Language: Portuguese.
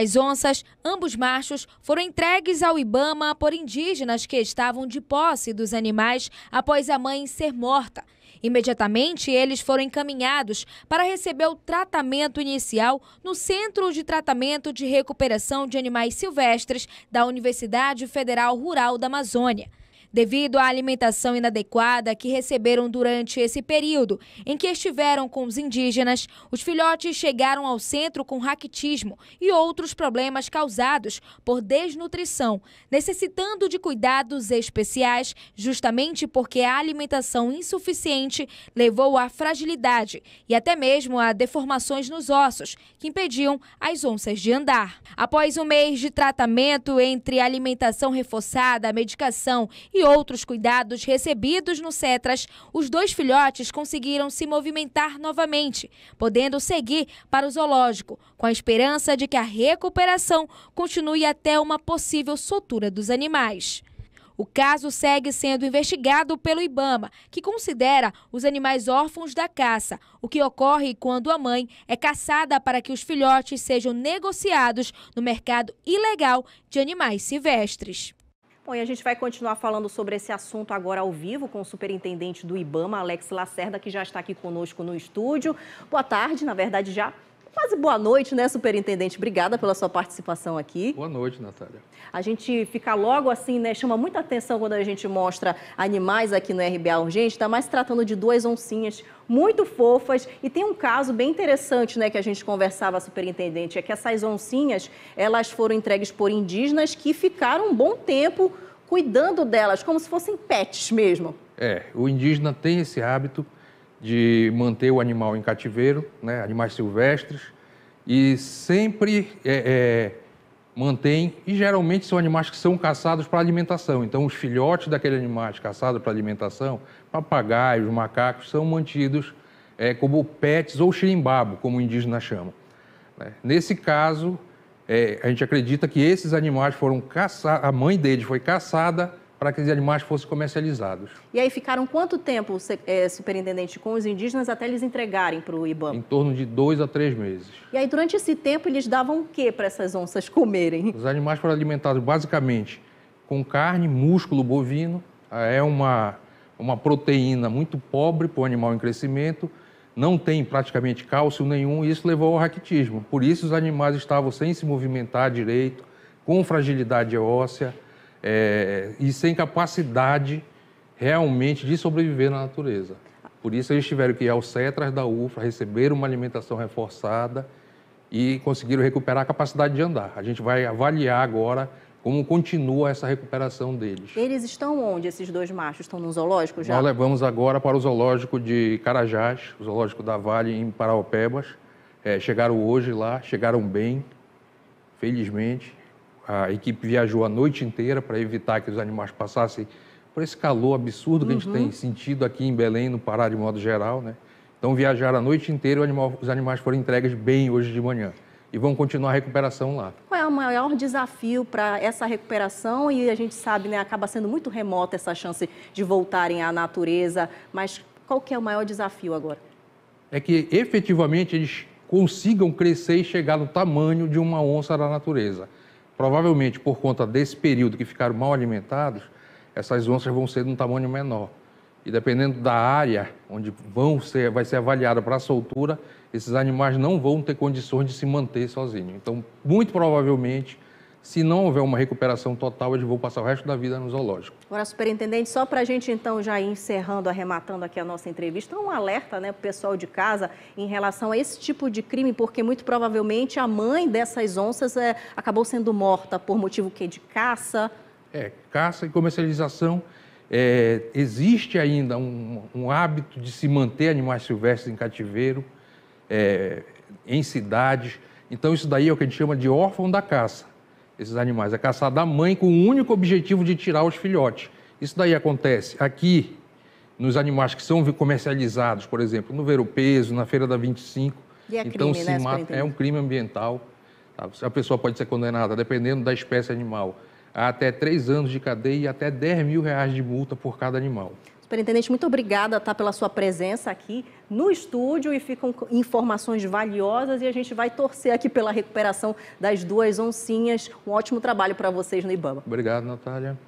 As onças, ambos machos, foram entregues ao Ibama por indígenas que estavam de posse dos animais após a mãe ser morta. Imediatamente, eles foram encaminhados para receber o tratamento inicial no Centro de Tratamento de Recuperação de Animais Silvestres da Universidade Federal Rural da Amazônia devido à alimentação inadequada que receberam durante esse período em que estiveram com os indígenas, os filhotes chegaram ao centro com raquitismo e outros problemas causados por desnutrição, necessitando de cuidados especiais, justamente porque a alimentação insuficiente levou à fragilidade e até mesmo a deformações nos ossos, que impediam as onças de andar. Após um mês de tratamento entre alimentação reforçada, medicação e outros cuidados recebidos no Cetras, os dois filhotes conseguiram se movimentar novamente, podendo seguir para o zoológico, com a esperança de que a recuperação continue até uma possível soltura dos animais. O caso segue sendo investigado pelo Ibama, que considera os animais órfãos da caça, o que ocorre quando a mãe é caçada para que os filhotes sejam negociados no mercado ilegal de animais silvestres. Bom, e a gente vai continuar falando sobre esse assunto agora ao vivo com o superintendente do IBAMA, Alex Lacerda, que já está aqui conosco no estúdio. Boa tarde, na verdade já Quase boa noite, né, superintendente? Obrigada pela sua participação aqui. Boa noite, Natália. A gente fica logo assim, né? Chama muita atenção quando a gente mostra animais aqui no RBA Urgente. Está mais tratando de duas oncinhas muito fofas. E tem um caso bem interessante, né, que a gente conversava, superintendente, é que essas oncinhas, elas foram entregues por indígenas que ficaram um bom tempo cuidando delas, como se fossem pets mesmo. É, o indígena tem esse hábito de manter o animal em cativeiro, né, animais silvestres, e sempre é, é, mantém, e geralmente são animais que são caçados para alimentação. Então, os filhotes daquele animal caçado para alimentação, papagaios, macacos, são mantidos é, como pets ou xirimbabo, como o indígena chama. Né. Nesse caso, é, a gente acredita que esses animais foram caçados, a mãe deles foi caçada para que os animais fossem comercializados. E aí ficaram quanto tempo, é, superintendente, com os indígenas até eles entregarem para o IBAMA? Em torno de dois a três meses. E aí durante esse tempo eles davam o que para essas onças comerem? Os animais foram alimentados basicamente com carne, músculo bovino, ah, é uma, uma proteína muito pobre para o animal em crescimento, não tem praticamente cálcio nenhum e isso levou ao raquitismo. Por isso os animais estavam sem se movimentar direito, com fragilidade óssea, é, e sem capacidade realmente de sobreviver na natureza. Por isso eles tiveram que ir ao CETRAS da UFRA, receberam uma alimentação reforçada e conseguiram recuperar a capacidade de andar. A gente vai avaliar agora como continua essa recuperação deles. Eles estão onde, esses dois machos? Estão no zoológico já? Nós levamos agora para o zoológico de Carajás, o zoológico da Vale, em Paraopebas. É, chegaram hoje lá, chegaram bem, felizmente a equipe viajou a noite inteira para evitar que os animais passassem por esse calor absurdo que uhum. a gente tem uhum. sentido aqui em Belém, no Pará, de modo geral, né? Então viajaram a noite inteira, animal, os animais foram entregues bem hoje de manhã e vão continuar a recuperação lá. Qual é o maior desafio para essa recuperação? E a gente sabe, né, acaba sendo muito remota essa chance de voltarem à natureza, mas qual que é o maior desafio agora? É que efetivamente eles consigam crescer e chegar no tamanho de uma onça da natureza provavelmente por conta desse período que ficaram mal alimentados, essas onças vão ser de um tamanho menor. E dependendo da área onde vão ser, vai ser avaliada para a soltura, esses animais não vão ter condições de se manter sozinhos. Então, muito provavelmente, se não houver uma recuperação total, eu vou passar o resto da vida no zoológico. Agora, superintendente, só para a gente então já ir encerrando, arrematando aqui a nossa entrevista, um alerta né, para o pessoal de casa em relação a esse tipo de crime, porque muito provavelmente a mãe dessas onças é, acabou sendo morta por motivo que de caça. É, caça e comercialização. É, existe ainda um, um, hábito de se manter animais silvestres em cativeiro, é, em cidades. Então, isso daí é o que a gente chama de órfão da caça esses animais. É caçada a mãe com o único objetivo de tirar os filhotes. Isso daí acontece aqui, nos animais que são comercializados, por exemplo, no Veropeso, na Feira da 25. E é então, crime, se né, mata, é um crime ambiental. Tá? A pessoa pode ser condenada, dependendo da espécie animal, a até três anos de cadeia e até 10 mil reais de multa por cada animal. Superintendente, muito obrigada tá, pela sua presença aqui no estúdio e ficam informações valiosas e a gente vai torcer aqui pela recuperação das duas oncinhas. Um ótimo trabalho para vocês no Ibama. Obrigado, Natália.